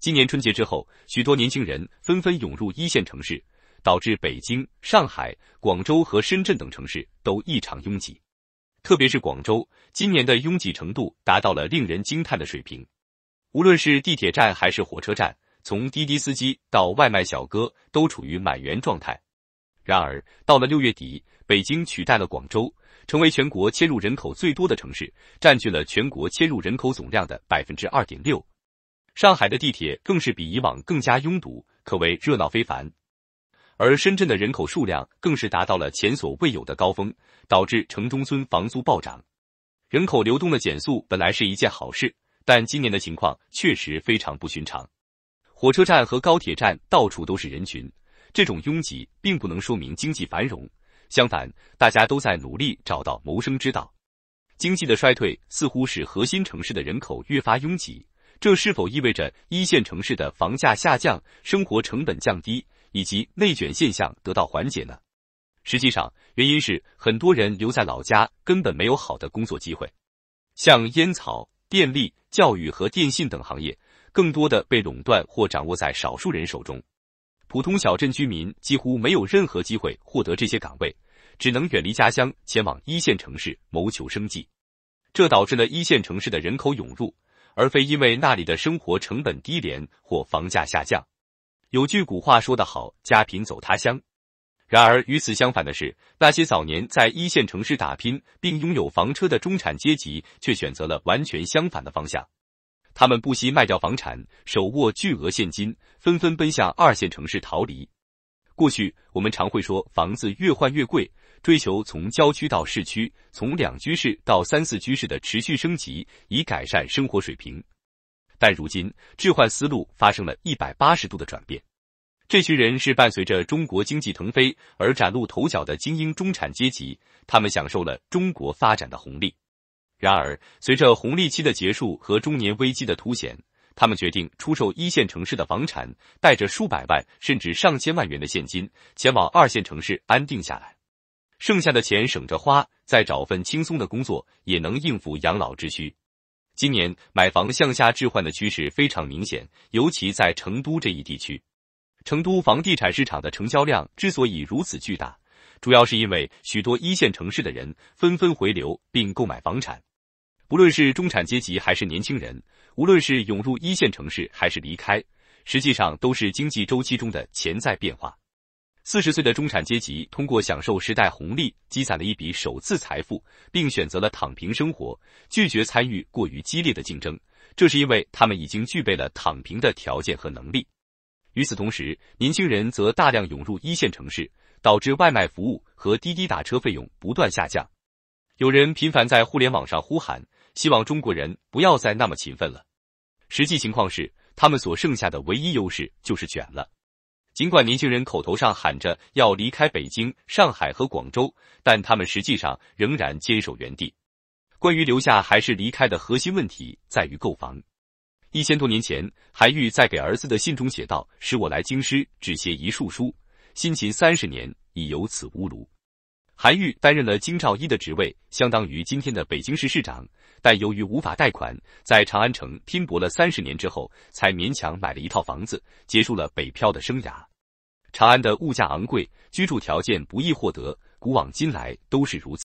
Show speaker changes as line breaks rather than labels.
今年春节之后，许多年轻人纷纷涌入一线城市，导致北京、上海、广州和深圳等城市都异常拥挤。特别是广州，今年的拥挤程度达到了令人惊叹的水平。无论是地铁站还是火车站，从滴滴司机到外卖小哥，都处于满员状态。然而，到了六月底，北京取代了广州，成为全国迁入人口最多的城市，占据了全国迁入人口总量的百分之二点六。上海的地铁更是比以往更加拥堵，可谓热闹非凡。而深圳的人口数量更是达到了前所未有的高峰，导致城中村房租暴涨。人口流动的减速本来是一件好事，但今年的情况确实非常不寻常。火车站和高铁站到处都是人群，这种拥挤并不能说明经济繁荣，相反，大家都在努力找到谋生之道。经济的衰退似乎使核心城市的人口越发拥挤。这是否意味着一线城市的房价下降、生活成本降低以及内卷现象得到缓解呢？实际上，原因是很多人留在老家根本没有好的工作机会，像烟草、电力、教育和电信等行业，更多的被垄断或掌握在少数人手中。普通小镇居民几乎没有任何机会获得这些岗位，只能远离家乡前往一线城市谋求生计。这导致了一线城市的人口涌入。而非因为那里的生活成本低廉或房价下降。有句古话说得好：“家贫走他乡。”然而与此相反的是，那些早年在一线城市打拼并拥有房车的中产阶级，却选择了完全相反的方向。他们不惜卖掉房产，手握巨额现金，纷纷奔向二线城市逃离。过去我们常会说，房子越换越贵。追求从郊区到市区，从两居室到三四居室的持续升级，以改善生活水平。但如今置换思路发生了一百八十度的转变。这群人是伴随着中国经济腾飞而崭露头角的精英中产阶级，他们享受了中国发展的红利。然而，随着红利期的结束和中年危机的凸显，他们决定出售一线城市的房产，带着数百万甚至上千万元的现金前往二线城市安定下来。剩下的钱省着花，再找份轻松的工作，也能应付养老之需。今年买房向下置换的趋势非常明显，尤其在成都这一地区。成都房地产市场的成交量之所以如此巨大，主要是因为许多一线城市的人纷纷回流并购买房产。不论是中产阶级还是年轻人，无论是涌入一线城市还是离开，实际上都是经济周期中的潜在变化。四十岁的中产阶级通过享受时代红利，积攒了一笔首次财富，并选择了躺平生活，拒绝参与过于激烈的竞争。这是因为他们已经具备了躺平的条件和能力。与此同时，年轻人则大量涌入一线城市，导致外卖服务和滴滴打车费用不断下降。有人频繁在互联网上呼喊，希望中国人不要再那么勤奋了。实际情况是，他们所剩下的唯一优势就是卷了。尽管年轻人口头上喊着要离开北京、上海和广州，但他们实际上仍然坚守原地。关于留下还是离开的核心问题，在于购房。一千多年前，韩愈在给儿子的信中写道：“使我来京师，只携一束书，辛勤三十年，已由此屋庐。”韩愈担任了京兆尹的职位，相当于今天的北京市市长，但由于无法贷款，在长安城拼搏了三十年之后，才勉强买了一套房子，结束了北漂的生涯。长安的物价昂贵，居住条件不易获得，古往今来都是如此。